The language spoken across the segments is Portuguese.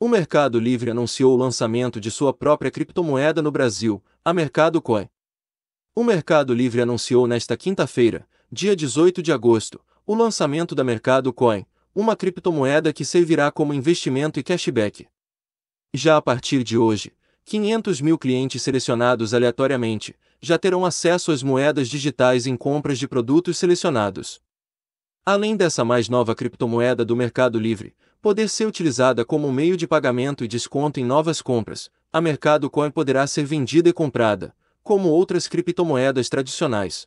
O Mercado Livre anunciou o lançamento de sua própria criptomoeda no Brasil, a Mercado Coin. O Mercado Livre anunciou nesta quinta-feira, dia 18 de agosto, o lançamento da Mercado Coin, uma criptomoeda que servirá como investimento e cashback. Já a partir de hoje, 500 mil clientes selecionados aleatoriamente já terão acesso às moedas digitais em compras de produtos selecionados. Além dessa mais nova criptomoeda do Mercado Livre, poder ser utilizada como meio de pagamento e desconto em novas compras, a Mercado Coin poderá ser vendida e comprada, como outras criptomoedas tradicionais.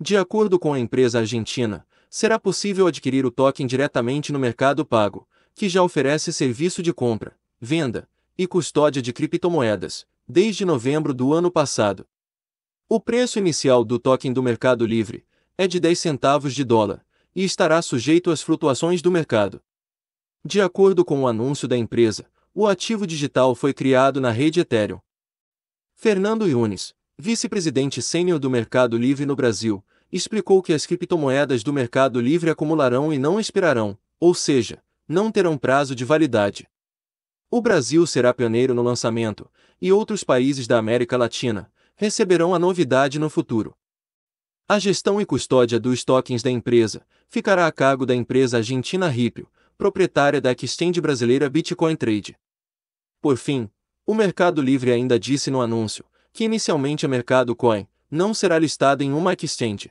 De acordo com a empresa argentina, será possível adquirir o token diretamente no Mercado Pago, que já oferece serviço de compra, venda e custódia de criptomoedas, desde novembro do ano passado. O preço inicial do token do Mercado Livre é de 10 centavos de dólar, e estará sujeito às flutuações do mercado. De acordo com o anúncio da empresa, o ativo digital foi criado na rede Ethereum. Fernando Yunes, vice-presidente sênior do Mercado Livre no Brasil, explicou que as criptomoedas do Mercado Livre acumularão e não expirarão, ou seja, não terão prazo de validade. O Brasil será pioneiro no lançamento, e outros países da América Latina receberão a novidade no futuro. A gestão e custódia dos tokens da empresa ficará a cargo da empresa argentina Ripio, proprietária da exchange brasileira Bitcoin Trade. Por fim, o Mercado Livre ainda disse no anúncio que inicialmente a Mercado Coin não será listada em uma exchange.